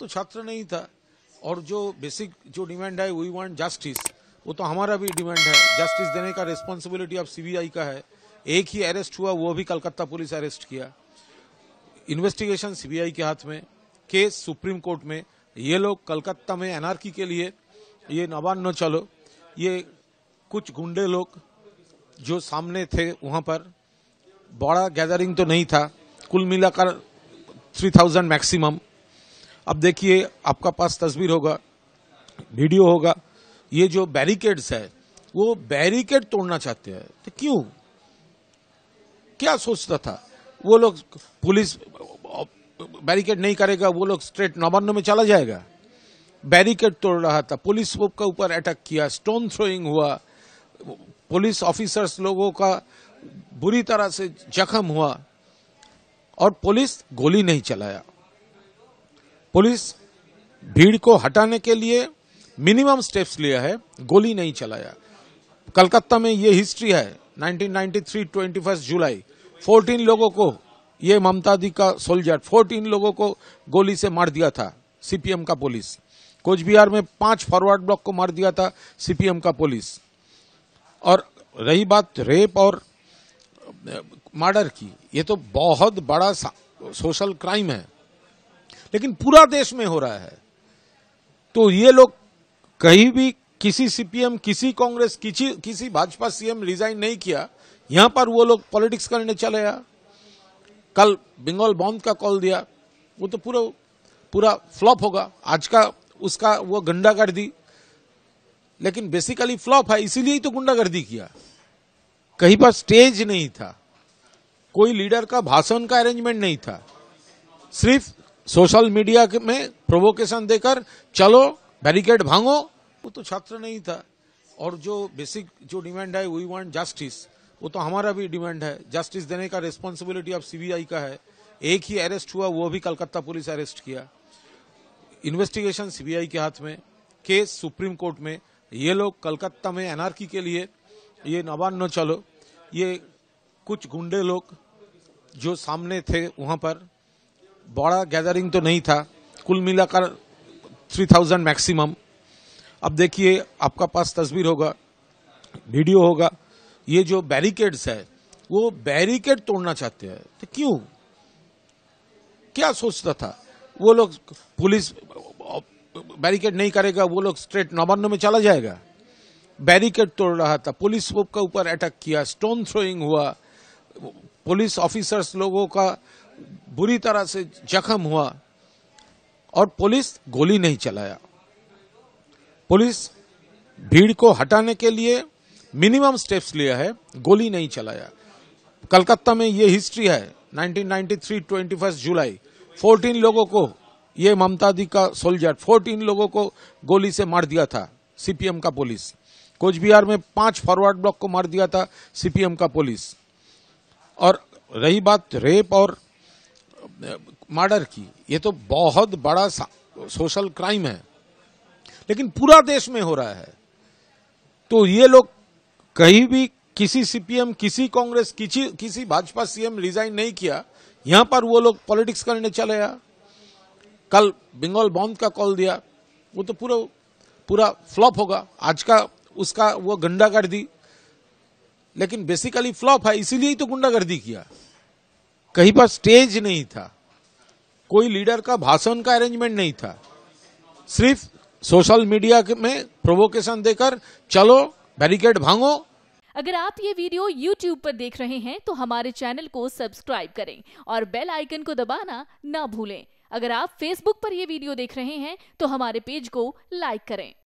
तो छात्र नहीं था और जो बेसिक जो डिमांड है वी वांट जस्टिस वो तो हमारा भी डिमांड है जस्टिस देने का रिस्पॉन्सिबिलिटी अब सीबीआई का है एक ही अरेस्ट हुआ वो भी कलकत्ता पुलिस अरेस्ट किया इन्वेस्टिगेशन सीबीआई के हाथ में केस सुप्रीम कोर्ट में ये लोग कलकत्ता में एनआरकी के लिए ये नवान्न चलो ये कुछ गुंडे लोग जो सामने थे वहाँ पर बड़ा गैदरिंग तो नहीं था कुल मिलाकर थ्री थाउजेंड मैक्सिमम अब देखिए आपका पास तस्वीर होगा वीडियो होगा ये जो बैरिकेड्स है वो बैरिकेड तोड़ना चाहते हैं तो क्यों क्या सोचता था वो लोग पुलिस बैरिकेड नहीं करेगा वो लोग स्ट्रेट नवान्न में चला जाएगा बैरिकेड तोड़ रहा था पुलिस का ऊपर अटैक किया स्टोन थ्रोइंग हुआ पुलिस ऑफिसर्स लोगों का बुरी तरह से जख्म हुआ और पुलिस गोली नहीं चलाया पुलिस भीड़ को हटाने के लिए मिनिमम स्टेप्स लिया है गोली नहीं चलाया कलकत्ता में ये हिस्ट्री है 1993 21 जुलाई 14 लोगों को ये ममता दी का सोल्जर 14 लोगों को गोली से मार दिया था सीपीएम का पुलिस कोचबिहार में पांच फॉरवर्ड ब्लॉक को मार दिया था सीपीएम का पुलिस और रही बात रेप और मर्डर की ये तो बहुत बड़ा सोशल क्राइम है लेकिन पूरा देश में हो रहा है तो ये लोग कहीं भी किसी सीपीएम किसी कांग्रेस किसी किसी भाजपा सीएम रिजाइन नहीं किया यहां पर वो लोग पॉलिटिक्स करने चले आया कल बंगाल बॉम्ब का कॉल दिया वो तो पूरा पूरा फ्लॉप होगा आज का उसका वो गुंडागर्दी लेकिन बेसिकली फ्लॉप है इसीलिए तो गुंडागर्दी किया कहीं पर स्टेज नहीं था कोई लीडर का भाषण का अरेंजमेंट नहीं था सिर्फ सोशल मीडिया में प्रोवोकेशन देकर चलो बैरिकेड भांगो वो तो छात्र नहीं था और जो बेसिक जो डिमांड है वी वांट जस्टिस वो तो हमारा भी डिमांड है जस्टिस देने का रिस्पॉन्सिबिलिटी अब सीबीआई का है एक ही अरेस्ट हुआ वो भी कलकत्ता पुलिस अरेस्ट किया इन्वेस्टिगेशन सीबीआई के हाथ में केस सुप्रीम कोर्ट में ये लोग कलकत्ता में एनआरकी के लिए ये नवान्न चलो ये कुछ गुंडे लोग जो सामने थे वहाँ पर बड़ा गैदरिंग तो नहीं था कुल मिलाकर थ्री थाउजेंड मैक्सिमम अब देखिए आपका पास तस्वीर होगा वीडियो होगा ये जो बैरिकेड्स है वो बैरिकेड तोड़ना चाहते हैं तो क्यों क्या सोचता था वो लोग पुलिस बैरिकेड नहीं करेगा वो लोग स्ट्रेट नवान्न में चला जाएगा बैरिकेड तोड़ रहा था पुलिस का ऊपर अटैक किया स्टोन थ्रोइंग हुआ पुलिस ऑफिसर्स लोगों का बुरी तरह से जख्म हुआ और पुलिस गोली नहीं चलाया पुलिस भीड़ को हटाने के लिए मिनिमम स्टेप्स लिया है गोली नहीं चलाया कलकत्ता में ये हिस्ट्री है 1993 21 जुलाई 14 लोगों को ये ममता दी का सोल्जर 14 लोगों को गोली से मार दिया था सीपीएम का पुलिस कोचबिहार में पांच फॉरवर्ड ब्लॉक को मार दिया था सीपीएम का पुलिस और रही बात रेप और मर्डर की ये तो बहुत बड़ा सोशल क्राइम है लेकिन पूरा देश में हो रहा है तो ये लोग कहीं भी किसी सीपीएम किसी कांग्रेस किसी किसी भाजपा सीएम रिजाइन नहीं किया यहां पर वो लोग पॉलिटिक्स करने चले आ कल बंगाल बॉन्ड का कॉल दिया वो तो पूरा पूरा फ्लॉप होगा आज का उसका वो गुंडागर्दी लेकिन बेसिकली फ्लॉप है इसीलिए तो गुंडागर्दी किया कहीं पर स्टेज नहीं था कोई लीडर का भाषण का अरेंजमेंट नहीं था सिर्फ सोशल मीडिया में प्रोवोकेशन देकर चलो बैरिकेड भांगो अगर आप ये वीडियो YouTube पर देख रहे हैं तो हमारे चैनल को सब्सक्राइब करें और बेल आइकन को दबाना ना भूलें अगर आप Facebook पर यह वीडियो देख रहे हैं तो हमारे पेज को लाइक करें